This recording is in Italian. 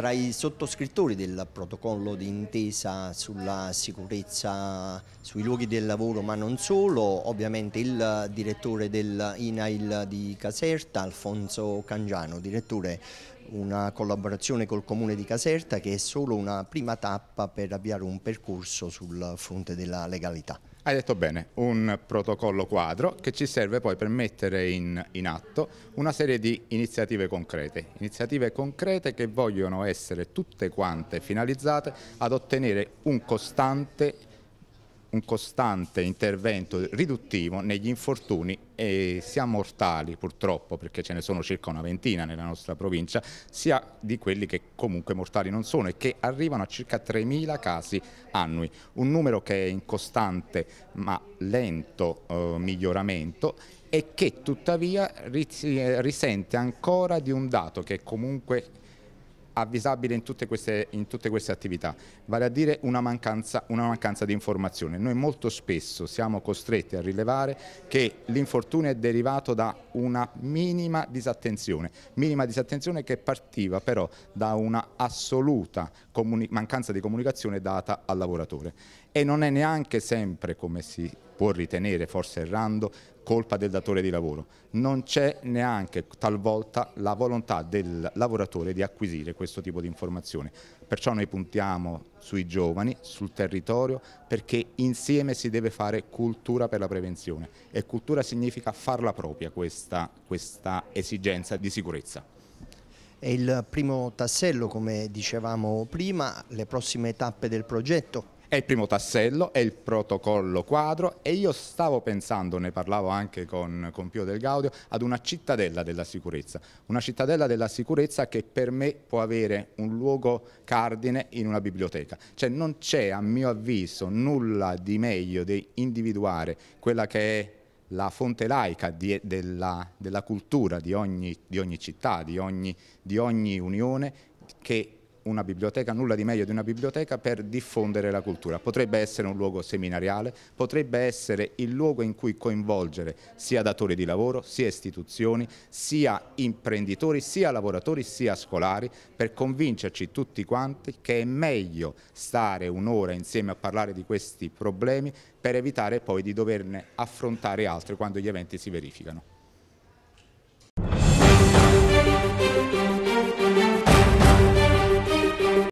tra i sottoscrittori del protocollo d'intesa sulla sicurezza sui luoghi del lavoro ma non solo, ovviamente il direttore dell'INAIL di Caserta, Alfonso Cangiano, direttore una collaborazione col Comune di Caserta che è solo una prima tappa per avviare un percorso sul fronte della legalità. Hai detto bene, un protocollo quadro che ci serve poi per mettere in, in, atto una serie di iniziative concrete, iniziative concrete che vogliono essere tutte quante finalizzate ad ottenere un costante un costante intervento riduttivo negli infortuni sia mortali purtroppo perché ce ne sono circa una ventina nella nostra provincia sia di quelli che comunque mortali non sono e che arrivano a circa 3.000 casi annui un numero che è in costante ma lento eh, miglioramento e che tuttavia eh, risente ancora di un dato che comunque avvisabile in tutte, queste, in tutte queste attività, vale a dire una mancanza, una mancanza di informazione. Noi molto spesso siamo costretti a rilevare che l'infortunio è derivato da una minima disattenzione, minima disattenzione che partiva però da una assoluta mancanza di comunicazione data al lavoratore e non è neanche sempre come si può ritenere, forse errando, colpa del datore di lavoro. Non c'è neanche talvolta la volontà del lavoratore di acquisire questo tipo di informazione. Perciò noi puntiamo sui giovani, sul territorio, perché insieme si deve fare cultura per la prevenzione e cultura significa farla propria questa, questa esigenza di sicurezza. È il primo tassello, come dicevamo prima, le prossime tappe del progetto è il primo tassello, è il protocollo quadro e io stavo pensando, ne parlavo anche con, con Pio Del Gaudio, ad una cittadella della sicurezza. Una cittadella della sicurezza che per me può avere un luogo cardine in una biblioteca. Cioè non c'è a mio avviso nulla di meglio di individuare quella che è la fonte laica di, della, della, cultura di ogni, di ogni città, di ogni, di ogni unione che una biblioteca, nulla di meglio di una biblioteca per diffondere la cultura. Potrebbe essere un luogo seminariale, potrebbe essere il luogo in cui coinvolgere sia datori di lavoro, sia istituzioni, sia imprenditori, sia lavoratori, sia scolari, per convincerci tutti quanti che è meglio stare un'ora insieme a parlare di questi problemi per evitare poi di doverne affrontare altri quando gli eventi si verificano.